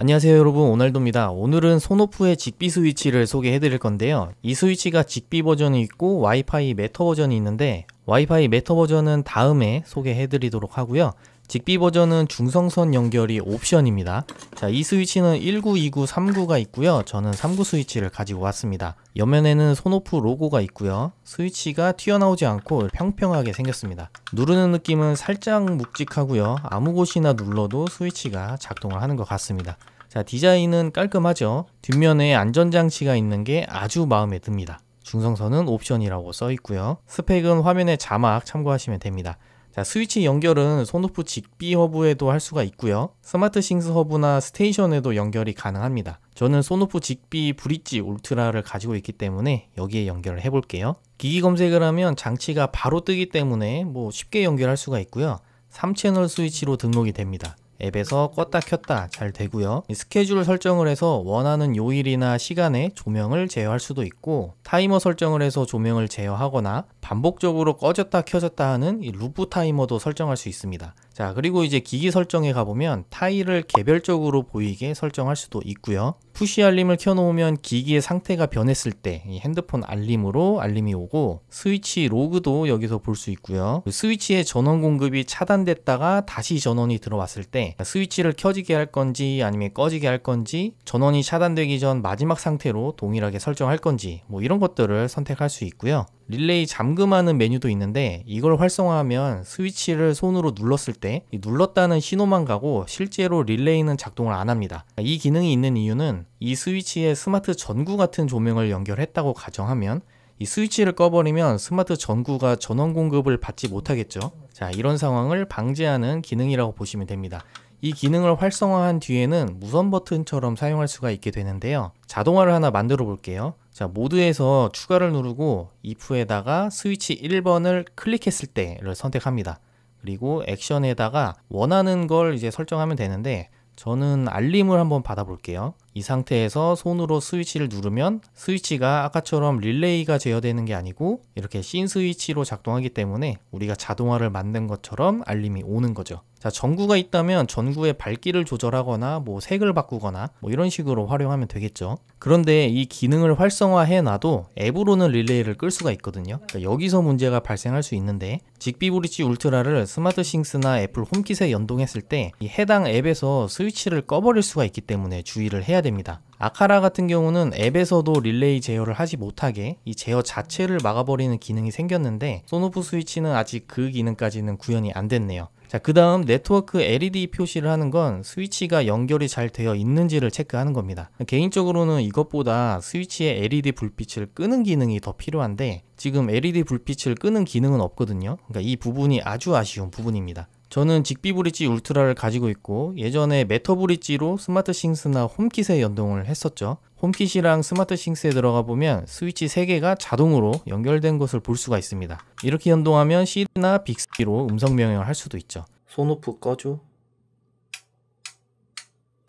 안녕하세요 여러분 오날도입니다. 오늘은 소노프의 직비 스위치를 소개해 드릴 건데요. 이 스위치가 직비 버전이 있고 와이파이 메터 버전이 있는데 와이파이 메터 버전은 다음에 소개해 드리도록 하고요. 직비 버전은 중성선 연결이 옵션입니다. 자, 이 스위치는 1 9 2 9 3 9가 있고요. 저는 3 9 스위치를 가지고 왔습니다. 옆면에는 손오프 로고가 있고요. 스위치가 튀어나오지 않고 평평하게 생겼습니다. 누르는 느낌은 살짝 묵직하고요. 아무 곳이나 눌러도 스위치가 작동을 하는 것 같습니다. 자, 디자인은 깔끔하죠. 뒷면에 안전장치가 있는 게 아주 마음에 듭니다. 중성선은 옵션이라고 써 있고요. 스펙은 화면에 자막 참고하시면 됩니다. 자, 스위치 연결은 손오프 직비 허브에도 할 수가 있고요. 스마트 싱스 허브나 스테이션에도 연결이 가능합니다. 저는 손노프 직비 브릿지 울트라를 가지고 있기 때문에 여기에 연결을 해볼게요. 기기 검색을 하면 장치가 바로 뜨기 때문에 뭐 쉽게 연결할 수가 있고요. 3채널 스위치로 등록이 됩니다. 앱에서 껐다 켰다 잘 되고요 스케줄 설정을 해서 원하는 요일이나 시간에 조명을 제어할 수도 있고 타이머 설정을 해서 조명을 제어하거나 반복적으로 꺼졌다 켜졌다 하는 이 루프 타이머도 설정할 수 있습니다 자 그리고 이제 기기 설정에 가보면 타일을 개별적으로 보이게 설정할 수도 있고요 푸시 알림을 켜놓으면 기기의 상태가 변했을 때 핸드폰 알림으로 알림이 오고 스위치 로그도 여기서 볼 수 있고요 그 스위치의 전원 공급이 차단됐다가 다시 전원이 들어왔을 때 스위치를 켜지게 할 건지 아니면 꺼지게 할 건지 전원이 차단되기 전 마지막 상태로 동일하게 설정할 건지 뭐 이런 것들을 선택할 수 있고요 릴레이 잠금하는 메뉴도 있는데 이걸 활성화하면 스위치를 손으로 눌렀을 때 눌렀다는 신호만 가고 실제로 릴레이는 작동을 안 합니다. 이 기능이 있는 이유는 이 스위치에 스마트 전구 같은 조명을 연결했다고 가정하면 이 스위치를 꺼버리면 스마트 전구가 전원 공급을 받지 못하겠죠. 자 이런 상황을 방지하는 기능이라고 보시면 됩니다. 이 기능을 활성화한 뒤에는 무선 버튼처럼 사용할 수가 있게 되는데요. 자동화를 하나 만들어 볼게요. 자, 모드에서 추가를 누르고 if에다가 스위치 1번을 클릭했을 때를 선택합니다. 그리고 액션에다가 원하는 걸 이제 설정하면 되는데 저는 알림을 한번 받아볼게요. 이 상태에서 손으로 스위치를 누르면 스위치가 아까처럼 릴레이가 제어되는 게 아니고 이렇게 신 스위치로 작동하기 때문에 우리가 자동화를 만든 것처럼 알림이 오는 거죠. 자, 전구가 있다면 전구의 밝기를 조절하거나 뭐 색을 바꾸거나 뭐 이런 식으로 활용하면 되겠죠. 그런데 이 기능을 활성화해 놔도 앱으로는 릴레이를 끌 수가 있거든요. 그러니까 여기서 문제가 발생할 수 있는데 직비 브릿지 울트라를 스마트 싱스나 애플 홈킷에 연동했을 때 이 해당 앱에서 스위치를 꺼버릴 수가 있기 때문에 주의를 해야 됩니다. 됩니다. 아카라 같은 경우는 앱에서도 릴레이 제어를 하지 못하게 이 제어 자체를 막아버리는 기능이 생겼는데 소노프 스위치는 아직 그 기능까지는 구현이 안 됐네요. 자, 그 다음 네트워크 LED 표시를 하는 건 스위치가 연결이 잘 되어 있는지를 체크하는 겁니다. 개인적으로는 이것보다 스위치의 LED 불빛을 끄는 기능이 더 필요한데 지금 LED 불빛을 끄는 기능은 없거든요. 그러니까 이 부분이 아주 아쉬운 부분입니다. 저는 직비 브릿지 울트라를 가지고 있고 예전에 메터 브릿지로 스마트 싱스나 홈킷에 연동을 했었죠. 홈킷이랑 스마트 싱스에 들어가 보면 스위치 3개가 자동으로 연결된 것을 볼 수가 있습니다. 이렇게 연동하면 시리나 빅스로 음성 명령을 할 수도 있죠. 소노프 꺼줘.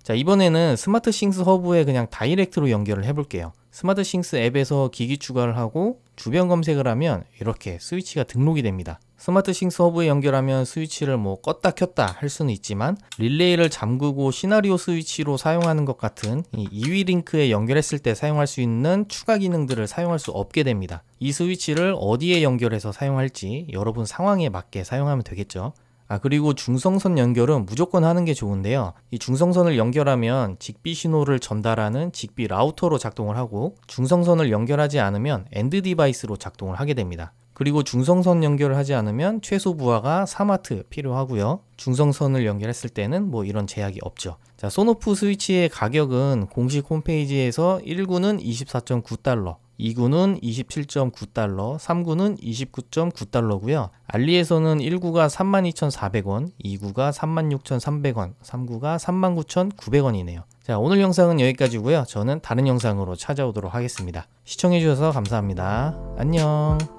자 이번에는 스마트 싱스 허브에 그냥 다이렉트로 연결을 해볼게요. 스마트 싱스 앱에서 기기 추가를 하고 주변 검색을 하면 이렇게 스위치가 등록이 됩니다. 스마트 싱스 허브에 연결하면 스위치를 뭐 껐다 켰다 할 수는 있지만 릴레이를 잠그고 시나리오 스위치로 사용하는 것 같은 이 2위 링크에 연결했을 때 사용할 수 있는 추가 기능들을 사용할 수 없게 됩니다. 이 스위치를 어디에 연결해서 사용할지 여러분 상황에 맞게 사용하면 되겠죠. 아 그리고 중성선 연결은 무조건 하는 게 좋은데요 이 중성선을 연결하면 직비 신호를 전달하는 직비 라우터로 작동을 하고 중성선을 연결하지 않으면 엔드 디바이스로 작동을 하게 됩니다 그리고 중성선 연결을 하지 않으면 최소 부하가 3와트 필요하고요. 중성선을 연결했을 때는 뭐 이런 제약이 없죠. 자, 소노프 스위치의 가격은 공식 홈페이지에서 1구는 24.9달러, 2구는 27.9달러, 3구는 29.9달러고요. 알리에서는 1구가 32,400원, 2구가 36,300원, 3구가 39,900원이네요. 자, 오늘 영상은 여기까지고요. 저는 다른 영상으로 찾아오도록 하겠습니다. 시청해 주셔서 감사합니다. 안녕.